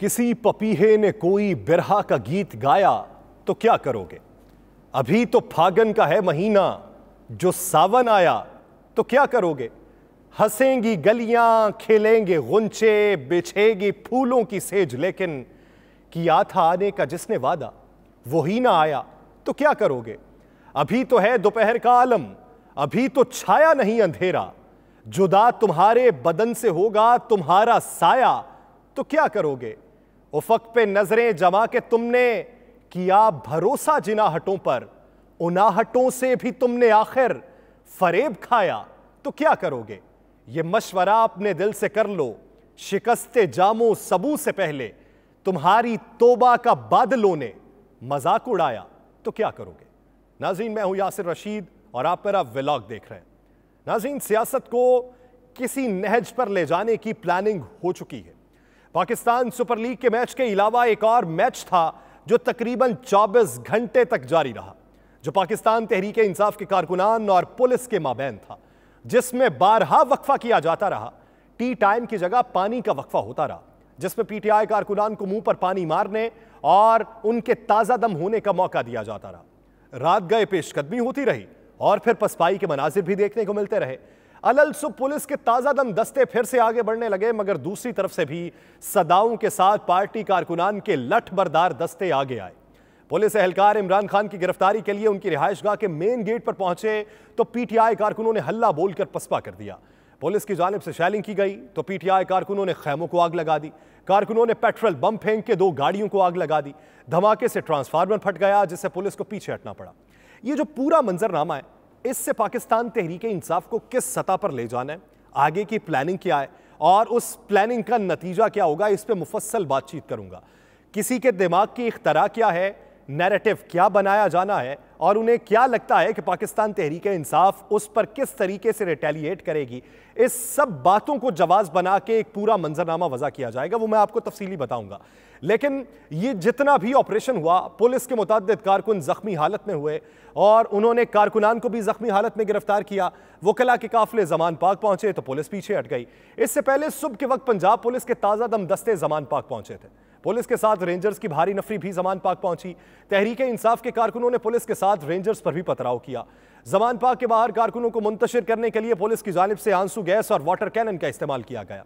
किसी पपीहे ने कोई बिरहा का गीत गाया तो क्या करोगे अभी तो फागन का है महीना जो सावन आया तो क्या करोगे हंसेंगी गलियां खेलेंगे गुंचे बिछेगी फूलों की सेज लेकिन किया था आने का जिसने वादा वही ना आया तो क्या करोगे अभी तो है दोपहर का आलम अभी तो छाया नहीं अंधेरा जुदा तुम्हारे बदन से होगा तुम्हारा साया तो क्या करोगे उफक पे नजरें जमा के तुमने किया भरोसा जिना हटों पर उनाहटों से भी तुमने आखिर फरेब खाया तो क्या करोगे ये मशवरा अपने दिल से कर लो शिकस्ते जामो सबू से पहले तुम्हारी तोबा का बादलों ने मजाक उड़ाया तो क्या करोगे नाजीन मैं हूं यासिर रशीद और आप मेरा व्लॉग देख रहे हैं नाजीन सियासत को किसी नहज पर ले जाने की प्लानिंग हो चुकी है पाकिस्तान सुपर लीग के मैच के अलावा एक और मैच था जो तकरीबन 24 घंटे तक जारी रहा जो पाकिस्तान तहरीक इंसाफ के कारकुनान और पुलिस के माबेन था जिसमें बारहा वक्फा किया जाता रहा टी टाइम की जगह पानी का वक्फा होता रहा जिसमें पीटीआई कारकुनान को मुंह पर पानी मारने और उनके ताज़ा दम होने का मौका दिया जाता रहा रात गए पेशकदमी होती रही और फिर पसपाई के मनाजिर भी देखने को मिलते रहे अलसु पुलिस के ताज़ा दम दस्ते फिर से आगे बढ़ने लगे मगर दूसरी तरफ से भी सदाओं के साथ पार्टी कारकुनान के लठ बरदार दस्ते आगे आए पुलिस एहलकार इमरान खान की गिरफ्तारी के लिए उनकी गाह के मेन गेट पर पहुंचे तो पीटीआई कारकुनों ने हल्ला बोलकर पसपा कर दिया पुलिस की जानब से शैलिंग की गई तो पीटीआई कारकुनों ने खैमों को आग लगा दी कारकुनों ने पेट्रोल बम फेंक के दो गाड़ियों को आग लगा दी धमाके से ट्रांसफार्मर फट गया जिससे पुलिस को पीछे हटना पड़ा ये जो पूरा मंजरनामा है इससे पाकिस्तान तहरीक इंसाफ को किस सतह पर ले जाना है आगे की प्लानिंग क्या है और उस प्लानिंग का नतीजा क्या होगा इस पर मुफसल बातचीत करूंगा किसी के दिमाग की इख्तरा क्या है नैरेटिव क्या बनाया जाना है और उन्हें क्या लगता है कि पाकिस्तान तहरीक इंसाफ उस पर किस तरीके से रिटेलिएट करेगी इस सब बातों को जवाब बना के एक पूरा मंजरनामा वजह किया जाएगा वो मैं आपको तफसीली बताऊंगा लेकिन ये जितना भी ऑपरेशन हुआ पुलिस के मुतद कारकुन ज़ख्मी हालत में हुए और उन्होंने कारकुनान को भी ज़ख्मी हालत में गिरफ्तार किया वकला के काफिले जमान पाक पहुंचे तो पुलिस पीछे हट गई इससे पहले सुबह के वक्त पंजाब पुलिस के ताज़ा दम दस्ते जमान पाक पहुंचे थे पुलिस के साथ रेंजर्स की भारी नफरी भी जमान पाक पहुंची तहरीक इंसाफ के कारकुनों ने पुलिस के साथ रेंजर्स पर भी पथराव किया जमान पाक के बाहर कारकुनों को मुंतशिर करने के लिए पुलिस की जानब से आंसू गैस और वाटर कैनन का इस्तेमाल किया गया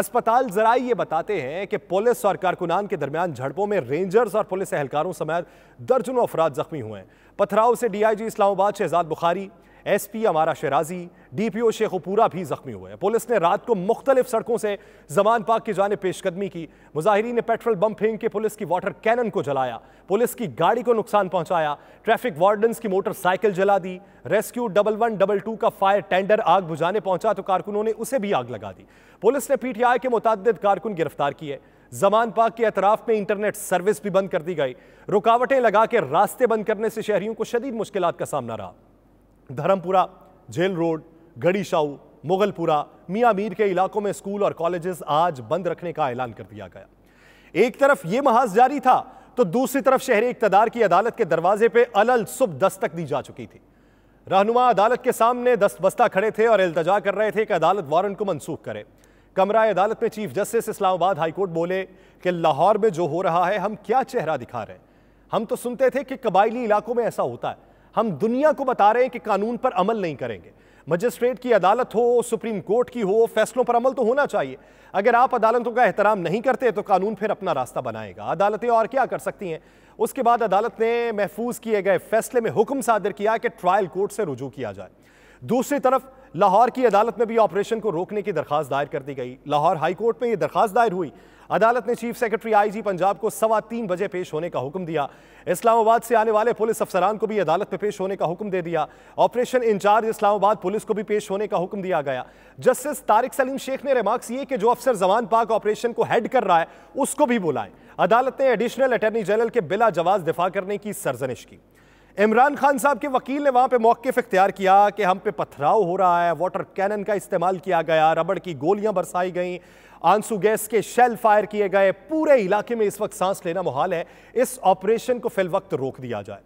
अस्पताल जराए ये बताते हैं कि पुलिस और कारकुनान के दरमियान झड़पों में रेंजर्स और पुलिस एहलकारों समेत दर्जनों अफराद जख्मी हुए हैं पथराव से DIG Islamabad Shahzad Bukhari SP Amara Shirazi DPO Sheikhpura भी जख्मी हुए पुलिस ने रात को मुख्तलिफ सड़कों से जमान पाक की जाने पेशकदमी की मुजाहरीन ने पेट्रोल बम फेंक के पुलिस की वाटर कैनन को जलाया पुलिस की गाड़ी को नुकसान पहुंचाया ट्रैफिक वार्डन की मोटरसाइकिल जला दी rescue double one double two का फायर टेंडर आग बुझाने पहुंचा तो कारकुनों ने उसे भी आग लगा दी पुलिस ने पीटीआई के मुतद कारकुन गिरफ्तार किए जमान पाक के अतराफ में इंटरनेट सर्विस भी बंद कर दी गई रुकावटें लगा के रास्ते बंद करने से शहरियों को शदीद मुश्किल का सामना रहा धर्मपुरा जेल रोड गढ़ी शाऊ मुगलपुरा मियाँ मीर के इलाकों में स्कूल और कॉलेजेस आज बंद रखने का ऐलान कर दिया गया एक तरफ यह महाज जारी था तो दूसरी तरफ शहरी इकतदार की अदालत के दरवाजे पे अलल सुब दस्तक दी जा चुकी थी रहनुमा अदालत के सामने बस्ता खड़े थे और इल्तजा कर रहे थे कि अदालत वारंट को मनसूख करे कमरा अदालत में चीफ जस्टिस इस्लामाबाद हाईकोर्ट बोले कि लाहौर में जो हो रहा है हम क्या चेहरा दिखा रहे हैं हम तो सुनते थे कि कबायली इलाकों में ऐसा होता है हम दुनिया को बता रहे हैं कि कानून पर अमल नहीं करेंगे मजिस्ट्रेट की अदालत हो सुप्रीम कोर्ट की हो फैसलों पर अमल तो होना चाहिए अगर आप अदालतों का एहतराम नहीं करते तो कानून फिर अपना रास्ता बनाएगा अदालतें और क्या कर सकती हैं उसके बाद अदालत ने महफूज किए गए फैसले में हुक्म सादर किया कि ट्रायल कोर्ट से रुजू किया जाए दूसरी तरफ लाहौर की अदालत में भी ऑपरेशन को रोकने की दरख्वास्त दायर कर दी गई लाहौर हाई कोर्ट में ये दरख्वास्त दायर हुई अदालत ने चीफ सेक्रेटरी आईजी पंजाब को सवा तीन बजे पेश होने का हुक्म दिया इस्लामाबाद से आने वाले पुलिस अफसरान को भी अदालत में पेश होने का हुक्म दे दिया ऑपरेशन इंचार्ज इस्लामाबाद पुलिस को भी पेश होने का हुक्म दिया गया जस्टिस तारिक सलीम शेख ने रिमार्क्स ये कि जो अफसर जवान पाक ऑपरेशन को हेड कर रहा है उसको भी बुलाएं अदालत ने एडिशनल अटर्नी जनरल के बिला जवाब दिफा करने की सरजनिश की इमरान खान साहब के वकील ने वहाँ पे मौकफ इख्तियार किया कि हम पे पथराव हो रहा है वाटर कैनन का इस्तेमाल किया गया रबड़ की गोलियां बरसाई गईं आंसू गैस के शेल फायर किए गए पूरे इलाके में इस वक्त सांस लेना मुहाल है इस ऑपरेशन को फिल वक्त रोक दिया जाए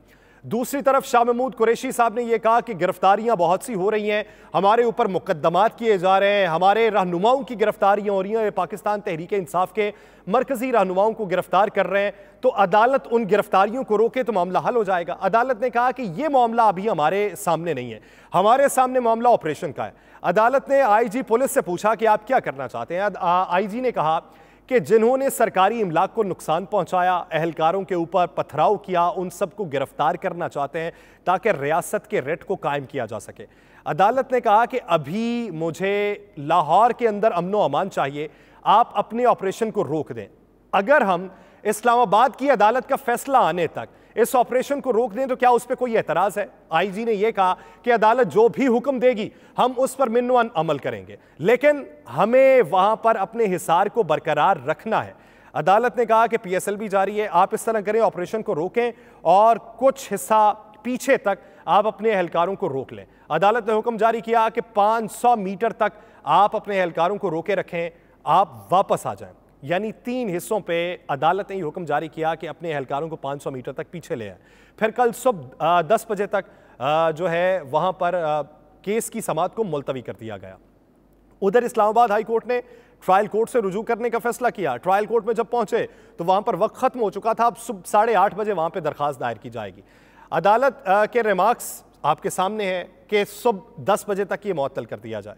दूसरी तरफ शाह महमूद कुरेशी साहब ने यह कहा कि गिरफ्तारियां बहुत सी हो रही हैं हमारे ऊपर मुकदमात किए जा रहे हैं हमारे रहनुमाओं की गिरफ्तारियां हो रही हैं पाकिस्तान तहरीक इंसाफ के मरकजी रहनुमाओं को गिरफ्तार कर रहे हैं तो अदालत उन गिरफ्तारियों को रोके तो मामला हल हो जाएगा अदालत ने कहा कि यह मामला अभी हमारे सामने नहीं है हमारे सामने मामला ऑपरेशन का है अदालत ने आईजी पुलिस से पूछा कि आप क्या करना चाहते हैं आईजी ने कहा कि जिन्होंने सरकारी इमलाक को नुकसान पहुंचाया अहलकारों के ऊपर पथराव किया उन सबको गिरफ्तार करना चाहते हैं ताकि रियासत के रेट को कायम किया जा सके अदालत ने कहा कि अभी मुझे लाहौर के अंदर अमनो अमान चाहिए आप अपने ऑपरेशन को रोक दें अगर हम इस्लामाबाद की अदालत का फैसला आने तक इस ऑपरेशन को रोक दें तो क्या उस पर कोई एतराज है आईजी ने यह कहा कि अदालत जो भी हुक्म देगी हम उस पर मिनवान अमल करेंगे लेकिन हमें वहां पर अपने हिसार को बरकरार रखना है अदालत ने कहा कि पीएसएलबी जारी है आप इस तरह करें ऑपरेशन को रोकें और कुछ हिस्सा पीछे तक आप अपने एहलकारों को रोक लें अदालत ने हुक्म जारी किया कि 500 मीटर तक आप अपने एहलकारों को रोके रखें आप वापस आ जाएं यानी तीन हिस्सों पे अदालत ने ये हुक्म जारी किया कि अपने अहलकारों को 500 मीटर तक पीछे ले आए फिर कल सुबह दस बजे तक जो है वहाँ पर केस की समात को मुलतवी कर दिया गया उधर इस्लामाबाद हाई कोर्ट ने ट्रायल कोर्ट से रुजू करने का फैसला किया ट्रायल कोर्ट में जब पहुंचे तो वहां पर वक्त खत्म हो चुका था अब सुबह साढ़े आठ बजे वहां पर दरखास्त दायर की जाएगी अदालत के रिमार्क्स आपके सामने है कि सुबह दस बजे तक ये मअतल कर दिया जाए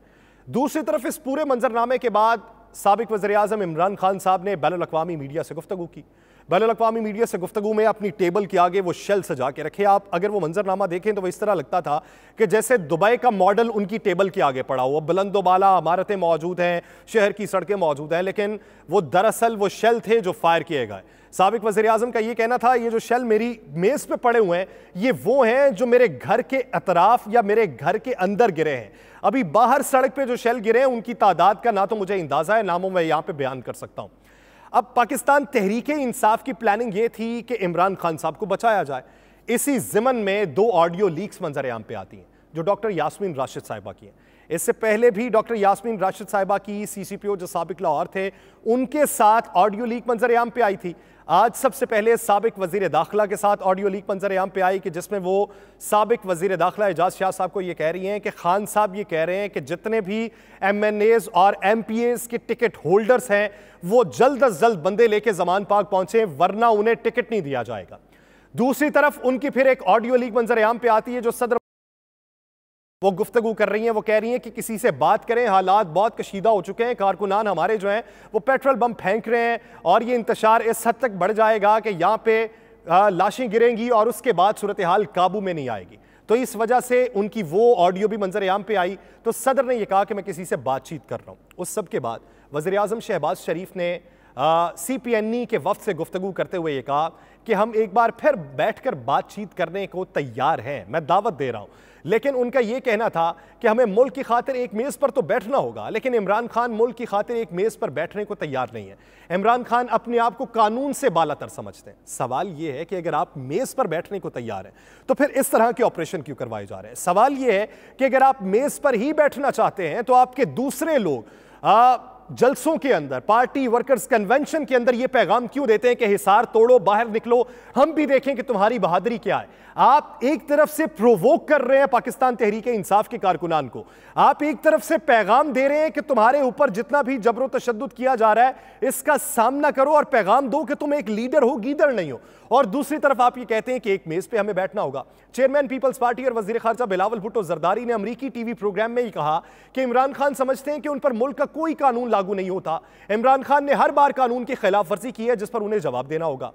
दूसरी तरफ इस पूरे मंजरनामे के बाद सबक वजी अजम इमरान खान साहब ने बैन अवी मीडिया से गुफ्तु की बैन मीडिया से गुफ्तु में अपनी टेबल के आगे वो शेल सजा के रखे आप अगर वो मंजरनामा देखें तो वह इस तरह लगता था कि जैसे दुबई का मॉडल उनकी टेबल के आगे पड़ा हुआ बुलंदोबाला इमारतें मौजूद हैं शहर की सड़कें मौजूद हैं लेकिन वो दरअसल वो शेल थे जो फायर किए गए सबक वजी अजम का ये कहना था ये जो शेल मेरी मेज़ पे पड़े हुए हैं ये वो हैं जो मेरे घर के अतराफ या मेरे घर के अंदर गिरे हैं अभी बाहर सड़क पे जो शेल गिरे हैं उनकी तादाद का ना तो मुझे अंदाज़ा है ना मैं यहाँ पे बयान कर सकता हूँ अब पाकिस्तान तहरीक इंसाफ की प्लानिंग ये थी कि इमरान खान साहब को बचाया जाए इसी जिमन में दो ऑडियो लीक्स मंजर आम पे आती हैं जो डॉक्टर यासमीन राशिद साहिबा की हैं इससे पहले भी डॉक्टर यासमीन राशिद साहिबा की सीसीपीओ जो सबक लाहौर थे उनके साथ ऑडियो लीक मंजर आम पे आई थी आज सबसे पहले सबक वजीर दाखिला के साथ ऑडियो लीक मंजर आम पे आई कि जिसमें वो सबक वजीर दाखिला एजाज शाह साहब को ये कह रही हैं कि खान साहब ये कह रहे हैं कि जितने भी एम एन एज और एम पी एज के टिकट होल्डर्स हैं वो जल्द अज जल्द बंदे लेके जमान पाक पहुंचे वरना उन्हें टिकट नहीं दिया जाएगा दूसरी तरफ उनकी फिर एक ऑडियो लीक मंजर आम पे आती है जो सदर वो गुफ्तगु कर रही हैं वो कह रही हैं कि किसी से बात करें हालात बहुत कशीदा हो चुके हैं कारकुनान हमारे जो हैं वो पेट्रोल बम फेंक रहे हैं और ये इंतशार इस हद तक बढ़ जाएगा कि यहाँ पे लाशें गिरेंगी और उसके बाद सूरत हाल काबू में नहीं आएगी तो इस वजह से उनकी वो ऑडियो भी मंजर आम पे आई तो सदर ने यह कहा कि मैं किसी से बातचीत कर रहा हूँ उस सब के बाद वज़ी अजम शहबाज शरीफ ने सी पी एन ई के वफ से गुफ्तु करते हुए ये कहा कि हम एक बार फिर बैठकर बातचीत करने को तैयार हैं मैं दावत दे रहा हूँ लेकिन उनका यह कहना था कि हमें मुल्क की खातिर एक मेज़ पर तो बैठना होगा लेकिन इमरान खान मुल्क की खातिर एक मेज़ पर बैठने को तैयार नहीं है इमरान खान अपने आप को कानून से बालातर समझते हैं सवाल यह है कि अगर आप मेज़ पर बैठने को तैयार हैं तो फिर इस तरह के ऑपरेशन क्यों करवाए जा रहे हैं सवाल यह है कि अगर आप मेज़ पर ही बैठना चाहते हैं तो आपके दूसरे लोग जलसों के अंदर पार्टी वर्कर्स कन्वेंशन के अंदर यह पैगाम क्यों देते हैं कि हिसार तोड़ो बाहर निकलो हम भी देखें कि तुम्हारी बहादुरी क्या है आप एक तरफ से प्रोवोक कर रहे हैं पाकिस्तान तहरीक इंसाफ के कारकुनान को आप एक तरफ से पैगाम दे रहे हैं कि तुम्हारे ऊपर जितना भी जबरो तशद किया जा रहा है इसका सामना करो और पैगाम दो कि तुम एक लीडर हो गीदर नहीं हो और दूसरी तरफ आप ये कहते हैं कि एक मेज पे हमें बैठना होगा चेयरमैन पीपल्स पार्टी और वजीर खारजा बिलावल भुट्टो जरदारी ने अमरीकी टीवी प्रोग्राम में ही कहा कि इमरान खान समझते हैं कि उन पर मुल्क का कोई कानून लागू नहीं होता इमरान खान ने हर बार कानून की खिलाफ वर्जी की है जिस पर उन्हें जवाब देना होगा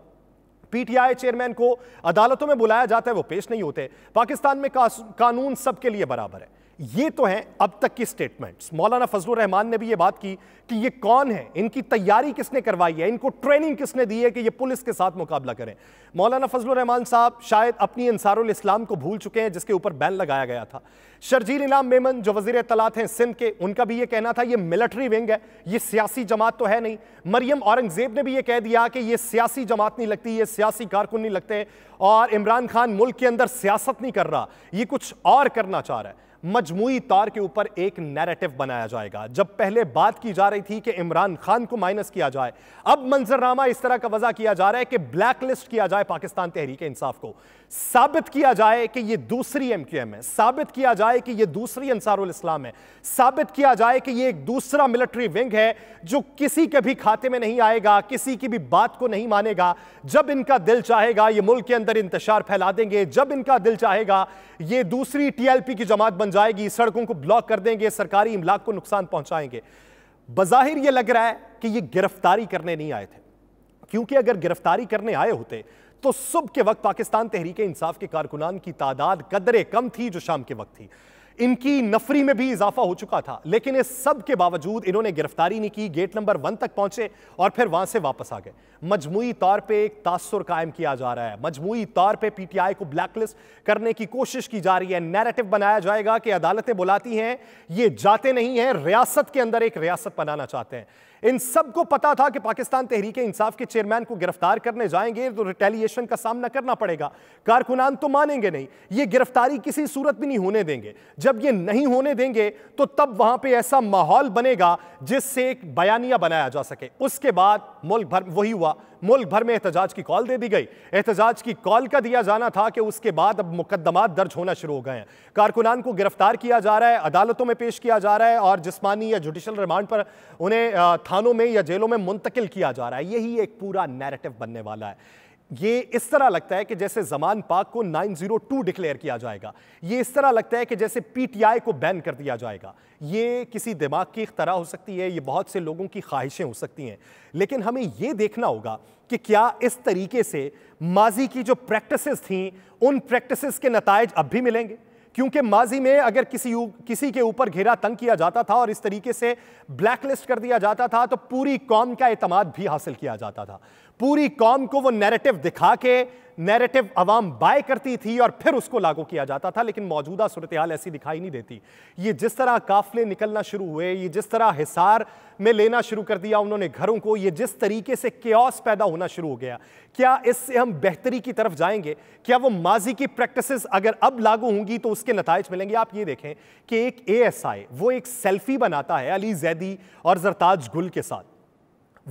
पीटीआई चेयरमैन को अदालतों में बुलाया जाता है वो पेश नहीं होते पाकिस्तान में कानून सबके लिए बराबर है ये तो है अब तक की स्टेटमेंट्स मौलाना फजलुर रहमान ने भी ये बात की कि ये कौन है इनकी तैयारी किसने करवाई है इनको ट्रेनिंग किसने दी है कि ये पुलिस के साथ मुकाबला करें मौलाना फजलुर रहमान साहब शायद अपनी इंसारुल इस्लाम को भूल चुके हैं जिसके ऊपर बैन लगाया गया था शर्जील इनाम मेमन जो वजीर तलात हैं सिंध के उनका भी ये कहना था ये मिलिट्री विंग है ये सियासी जमात तो है नहीं मरियम औरंगजेब ने भी ये कह दिया कि ये सियासी जमात नहीं लगती ये सियासी कारकुन नहीं लगते और इमरान खान मुल्क के अंदर सियासत नहीं कर रहा ये कुछ और करना चाह रहा है मजमुई तौर के ऊपर एक नैरेटिव बनाया जाएगा जब पहले बात की जा रही थी कि इमरान खान को माइनस किया जाए अब मंजरनामा इस तरह का वजह किया जा रहा है कि ब्लैकलिस्ट किया जाए पाकिस्तान तहरीक इंसाफ को साबित किया जाए कि यह दूसरी एम क्यू एम है साबित किया जाए कि यह दूसरी अंसारुल इस्लाम है साबित किया जाए कि यह एक दूसरा मिलिट्री विंग है जो किसी के भी खाते में नहीं आएगा किसी की भी बात को नहीं मानेगा जब इनका दिल चाहेगा ये मुल्क के अंदर इंतजार फैला देंगे जब इनका दिल चाहेगा यह दूसरी टीएलपी की जमात बन जाएगी सड़कों को ब्लॉक कर देंगे सरकारी इमलाक को नुकसान पहुंचाएंगे बज़ाहिर यह लग रहा है कि यह गिरफ्तारी करने नहीं आए थे क्योंकि अगर गिरफ्तारी करने आए होते तो सुबह के वक्त पाकिस्तान तहरीक इंसाफ के कारकुनान की तादाद कदरे कम थी जो शाम के वक्त थी इनकी नफरी में भी इजाफा हो चुका था लेकिन इस सब के बावजूद इन्होंने गिरफ्तारी नहीं की गेट नंबर वन तक पहुंचे और फिर वहां से वापस आ गए मजमू तौर पर एक तासर कायम किया जा रहा है मजमू तौर पर पीटीआई को ब्लैकलिस्ट करने की कोशिश की जा रही है नैरेटिव बनाया जाएगा कि अदालतें बुलाती हैं ये जाते नहीं हैं रियासत के अंदर एक रियासत बनाना चाहते हैं इन सबको पता था कि पाकिस्तान तहरीक इंसाफ के चेयरमैन को गिरफ्तार करने जाएंगे तो रिटेलिएशन का सामना करना पड़ेगा कारकुनान तो मानेंगे नहीं ये गिरफ्तारी किसी सूरत भी नहीं होने देंगे जब ये नहीं होने देंगे तो तब वहां पर ऐसा माहौल बनेगा जिससे एक बयानिया बनाया जा सके उसके बाद मुल्क भर वही हुआ मुल्क भर में एहतजाज की कॉल दे दी गई एहतजाज की कॉल का दिया जाना था कि उसके बाद अब मुकदमा दर्ज होना शुरू हो गए हैं कारकुनान को गिरफ्तार किया जा रहा है अदालतों में पेश किया जा रहा है और जिसमानी या जुडिशल रिमांड पर उन्हें थानों में या जेलों में मुंतकिल किया जा रहा है यही एक पूरा नैरेटिव बनने वाला है ये इस तरह लगता है कि जैसे जमान पाक को 902 डिक्लेयर किया जाएगा ये इस तरह लगता है कि जैसे पीटीआई को बैन कर दिया जाएगा ये किसी दिमाग की तरह हो सकती है ये बहुत से लोगों की ख्वाहिशें हो सकती हैं लेकिन हमें ये देखना होगा कि क्या इस तरीके से माजी की जो प्रैक्टिसेस थी उन प्रैक्टिसेस के नतज अब भी मिलेंगे क्योंकि माजी में अगर किसी किसी के ऊपर घेरा तंग किया जाता था और इस तरीके से ब्लैकलिस्ट कर दिया जाता था तो पूरी कौम का अतमाद भी हासिल किया जाता था पूरी कौम को वो नैरेटिव दिखा के नैरेटिव अवाम बाय करती थी और फिर उसको लागू किया जाता था लेकिन मौजूदा सूरत हाल ऐसी दिखाई नहीं देती ये जिस तरह काफले निकलना शुरू हुए ये जिस तरह हिसार में लेना शुरू कर दिया उन्होंने घरों को ये जिस तरीके से क्योस पैदा होना शुरू हो गया क्या इससे हम बेहतरी की तरफ जाएंगे क्या वो माजी की प्रैक्टिस अगर अब लागू होंगी तो उसके नतज मिलेंगे आप ये देखें कि एक ए वो एक सेल्फी बनाता है अली जैदी और जरताज गुल के साथ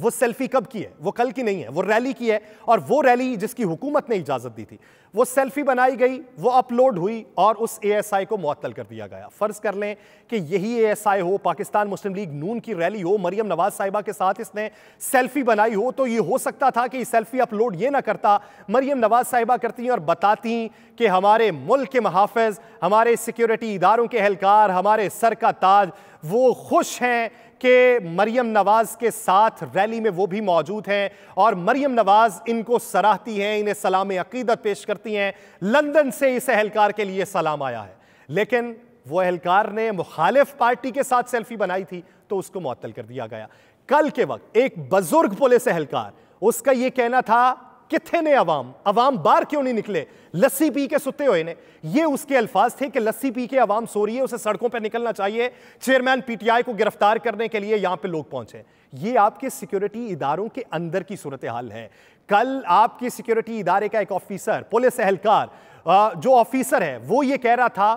वो सेल्फी कब की है वो कल की नहीं है वो रैली की है और वो रैली जिसकी हुकूमत ने इजाज़त दी थी वो सेल्फी बनाई गई वो अपलोड हुई और उस एएसआई को मुअत्तल कर दिया गया फ़र्ज़ कर लें कि यही एएसआई हो पाकिस्तान मुस्लिम लीग नून की रैली हो मरियम नवाज साहिबा के साथ इसने सेल्फी बनाई हो तो ये हो सकता था कि सेल्फी अपलोड ये ना करता मरियम नवाज साहिबा करती और बताती कि हमारे मुल्क के महाफज हमारे सिक्योरिटी इदारों के एहलकार हमारे सर का ताज वो खुश हैं कि मरियम नवाज़ के साथ रैली में वो भी मौजूद हैं और मरियम नवाज़ इनको सराहती हैं इन्हें सलाम अकीदत पेश करती हैं लंदन से इस अहलकार के लिए सलाम आया है लेकिन वो अहलकार ने मुखालिफ पार्टी के साथ सेल्फी बनाई थी तो उसको मअतल कर दिया गया कल के वक्त एक बुज़ुर्ग पुलिस अहलकार उसका ये कहना था कितने ने अवाम अवाम बाहर क्यों नहीं निकले लस्सी पी के सुते हुए ने ये उसके अल्फाज थे कि लस्सी पी के अवाम सो रही है उसे सड़कों पर निकलना चाहिए चेयरमैन पीटीआई को गिरफ्तार करने के लिए यहां पर लोग पहुंचे ये आपके सिक्योरिटी इदारों के अंदर की सूरत हाल है कल आपकी सिक्योरिटी इदारे का एक ऑफिसर पुलिस एहलकार जो ऑफिसर है वो ये कह रहा था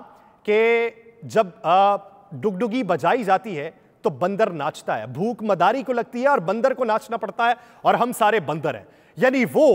कि जब डुगडुगी बजाई जाती है तो बंदर नाचता है भूख मदारी को लगती है और बंदर को नाचना पड़ता है और हम सारे बंदर हैं यानी वो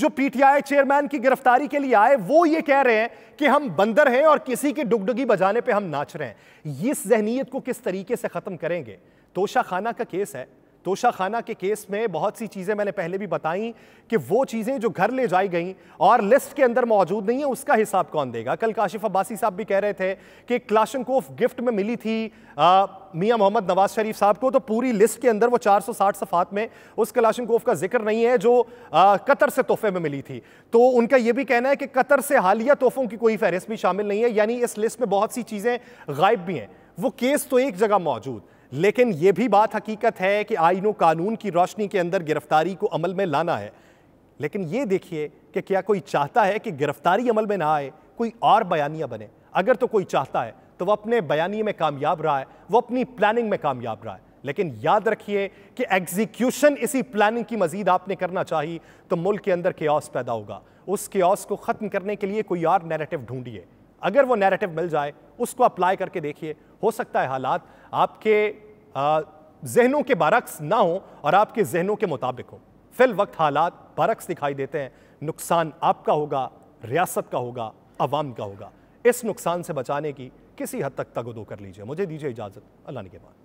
जो पीटीआई चेयरमैन की गिरफ्तारी के लिए आए वो ये कह रहे हैं कि हम बंदर हैं और किसी की डुगडुगी बजाने पे हम नाच रहे हैं इस जहनीत को किस तरीके से ख़त्म करेंगे तोशा खाना का केस है तोशा खाना के केस में बहुत सी चीज़ें मैंने पहले भी बताई कि वो चीज़ें जो घर ले जाई गई और लिस्ट के अंदर मौजूद नहीं है उसका हिसाब कौन देगा कल काशिफ अब्बासी साहब भी कह रहे थे कि क्लाशनकोफ गिफ्ट में मिली थी मियाँ मोहम्मद नवाज शरीफ साहब को तो पूरी लिस्ट के अंदर वो 460 सफात में उस कलाशनकोफ का जिक्र नहीं है जो आ, कतर से तोहफे में मिली थी तो उनका ये भी कहना है कि कतर से हालिया तोहफ़ों की कोई फहरिस्त भी शामिल नहीं है यानी इस लिस्ट में बहुत सी चीज़ें गायब भी हैं वो केस तो एक जगह मौजूद लेकिन ये भी बात हकीकत है कि आइनो कानून की रोशनी के अंदर गिरफ्तारी को अमल में लाना है लेकिन ये देखिए कि क्या कोई चाहता है कि गिरफ्तारी अमल में ना आए कोई और बयानिया बने अगर तो कोई चाहता है तो वह अपने बयानी में कामयाब रहा है वह अपनी प्लानिंग में कामयाब रहा है लेकिन याद रखिए कि एग्जीक्यूशन इसी प्लानिंग की मजीद आपने करना चाहिए तो मुल्क के अंदर ऑस पैदा होगा उस ऑस को ख़त्म करने के लिए कोई और नैरेटिव ढूंढिए अगर वो नैरेटिव मिल जाए उसको अप्लाई करके देखिए हो सकता है हालात आपके जहनों के बरक्स ना हो और आपके जहनों के मुताबिक हो फिल वक्त हालात बरक्स दिखाई देते हैं नुकसान आपका होगा रियासत का होगा अवाम का होगा इस नुकसान से बचाने की किसी हद तक तगदो कर लीजिए मुझे दीजिए इजाज़त अल्लाह ने के बाद